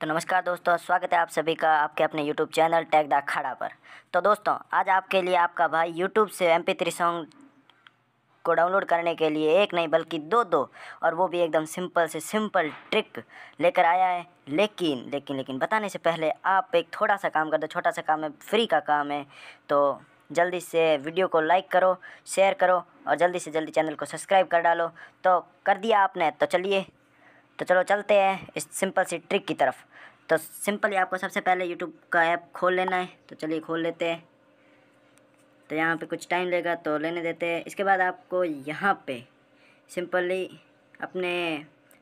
तो नमस्कार दोस्तों स्वागत है आप सभी का आपके अपने YouTube चैनल टैग द खाड़ा पर तो दोस्तों आज आपके लिए आपका भाई YouTube से MP3 पी सॉन्ग को डाउनलोड करने के लिए एक नहीं बल्कि दो दो और वो भी एकदम सिंपल से सिंपल ट्रिक लेकर आया है लेकिन लेकिन लेकिन बताने से पहले आप एक थोड़ा सा काम कर दो छोटा सा काम है फ्री का काम है तो जल्दी से वीडियो को लाइक करो शेयर करो और जल्दी से जल्दी चैनल को सब्सक्राइब कर डालो तो कर दिया आपने तो चलिए तो चलो चलते हैं इस सिंपल सी ट्रिक की तरफ तो सिंपली आपको सबसे पहले यूट्यूब का ऐप खोल लेना है तो चलिए खोल लेते हैं तो यहाँ पे कुछ टाइम लेगा तो लेने देते हैं इसके बाद आपको यहाँ पे सिंपली अपने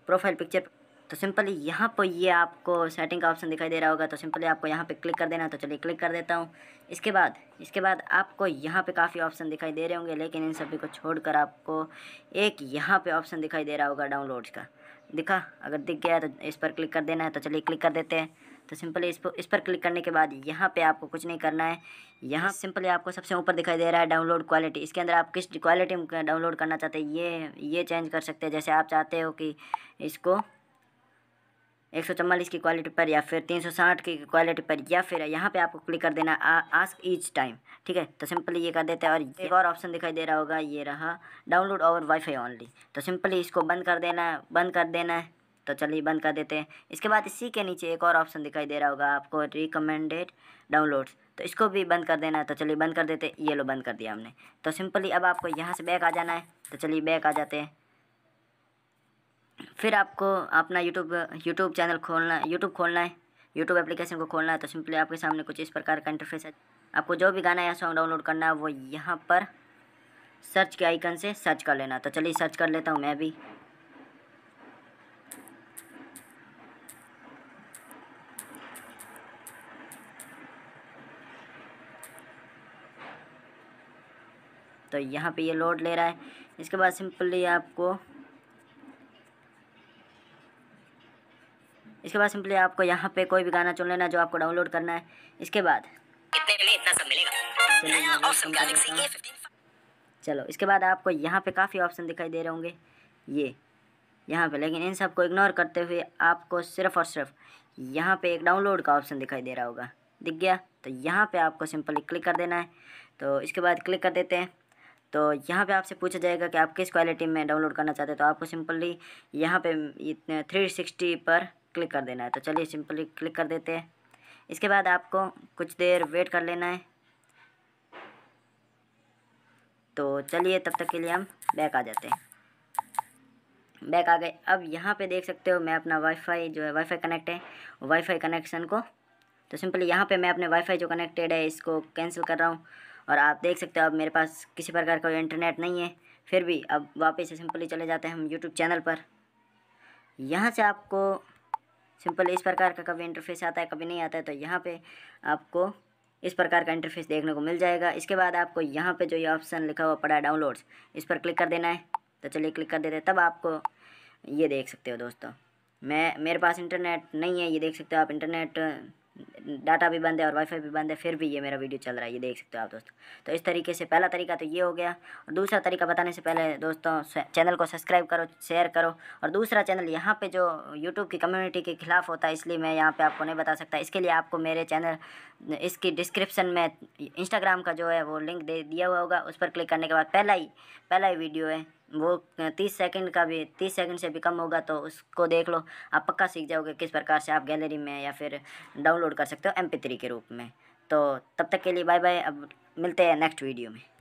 प्रोफाइल पिक्चर तो सिंपली यहाँ पर ये आपको सेटिंग का ऑप्शन दिखाई दे रहा होगा तो सिंपली आपको यहाँ पे क्लिक कर देना तो चलिए क्लिक कर देता हूँ इसके बाद इसके बाद आपको यहाँ पे काफ़ी ऑप्शन दिखाई दे रहे होंगे लेकिन इन सभी को छोड़कर आपको एक यहाँ पे ऑप्शन दिखाई दे रहा होगा डाउनलोड्स का दिखा अगर दिख गया तो इस पर क्लिक कर देना है तो चलिए क्लिक कर देते हैं तो सिंपली इस पर इस पर क्लिक करने के बाद यहाँ पे आपको कुछ नहीं करना है यहाँ सिंपली आपको सबसे ऊपर दिखाई दे रहा है डाउनलोड क्वालिटी इसके अंदर आप किस क्वालिटी में डाउनलोड करना चाहते हैं ये ये चेंज कर सकते हैं जैसे आप चाहते हो कि इसको एक सौ चवालीस की क्वालिटी पर या फिर तीन सौ साठ की क्वालिटी पर या फिर यहाँ पे आपको क्लिक कर देना आस्क ईच टाइम ठीक है तो सिंपली ये कर देते हैं और एक और ऑप्शन दिखाई दे रहा होगा ये रहा डाउनलोड ओवर वाईफाई ओनली तो सिंपली इसको बंद कर देना है बंद कर देना है तो चलिए बंद कर देते हैं इसके बाद इसी के नीचे एक और ऑप्शन दिखाई दे रहा होगा आपको रिकमेंडेड डाउनलोड्स तो इसको भी बंद कर देना है तो चलिए बंद कर देते ये लो बंद कर दिया हमने तो सिंपली अब आपको यहाँ से बैक आ जाना है तो चलिए बैक आ जाते हैं फिर आपको अपना यूट्यूब यूट्यूब चैनल खोलना है यूट्यूब खोलना है यूट्यूब एप्लीकेशन को खोलना है तो सिंपली आपके सामने कुछ इस प्रकार का इंटरफेस है आपको जो भी गाना या सॉन्ग डाउनलोड करना है वो यहाँ पर सर्च के आइकन से सर्च कर लेना तो चलिए सर्च कर लेता हूँ मैं भी तो यहाँ पे ये लोड ले रहा है इसके बाद सिंपली आपको इसके बाद सिंपली आपको यहाँ पे कोई भी गाना चुन लेना जो आपको डाउनलोड करना है इसके बाद चलो इसके बाद आपको यहाँ पे काफ़ी ऑप्शन दिखाई दे रहे होंगे ये यहाँ पे लेकिन इन सब को इग्नोर करते हुए आपको सिर्फ और सिर्फ यहाँ पे एक डाउनलोड का ऑप्शन दिखाई दे रहा होगा दिख गया तो यहाँ पे आपको सिंपली क्लिक कर देना है तो इसके बाद क्लिक कर देते हैं तो यहाँ पे आपसे पूछा जाएगा कि आप किस क्वालिटी में डाउनलोड करना चाहते हैं तो आपको सिंपली यहाँ पर थ्री सिक्सटी पर क्लिक कर देना है तो चलिए सिंपली क्लिक कर देते हैं इसके बाद आपको कुछ देर वेट कर लेना है तो चलिए तब तक के लिए हम बैक आ जाते हैं बैक आ गए अब यहाँ पे देख सकते हो मैं अपना वाईफाई जो है वाईफाई कनेक्ट है वाईफाई कनेक्शन को तो सिंपली यहाँ पे मैं अपने वाईफाई जो कनेक्टेड है इसको कैंसिल कर रहा हूँ और आप देख सकते हो अब मेरे पास किसी प्रकार का इंटरनेट नहीं है फिर भी अब वापस सिंपली चले जाते हैं हम यूट्यूब चैनल पर यहाँ से आपको सिंपल इस प्रकार का कभी इंटरफेस आता है कभी नहीं आता है तो यहाँ पे आपको इस प्रकार का इंटरफेस देखने को मिल जाएगा इसके बाद आपको यहाँ पे जो ये ऑप्शन लिखा हुआ पड़ा है डाउनलोड्स इस पर क्लिक कर देना है तो चलिए क्लिक कर देते हैं तब आपको ये देख सकते हो दोस्तों मैं मेरे पास इंटरनेट नहीं है ये देख सकते हो आप इंटरनेट डाटा भी बंद है और वाईफाई भी बंद है फिर भी ये मेरा वीडियो चल रहा है ये देख सकते हो आप दोस्तों तो इस तरीके से पहला तरीका तो ये हो गया और दूसरा तरीका बताने से पहले दोस्तों चैनल को सब्सक्राइब करो शेयर करो और दूसरा चैनल यहाँ पर जो यूट्यूब की कम्यूनिटी के खिलाफ होता है इसलिए मैं यहाँ पर आपको नहीं बता सकता इसके लिए आपको मेरे चैनल इसकी डिस्क्रिप्शन में इंस्टाग्राम का जो है वो लिंक दे दिया हुआ होगा उस पर क्लिक करने के बाद पहला ही पहला ही वीडियो है वो तीस सेकंड का भी तीस सेकंड से भी कम होगा तो उसको देख लो आप पक्का सीख जाओगे किस प्रकार से आप गैलरी में या फिर डाउनलोड कर सकते सकते हो एम के रूप में तो तब तक के लिए बाय बाय अब मिलते हैं नेक्स्ट वीडियो में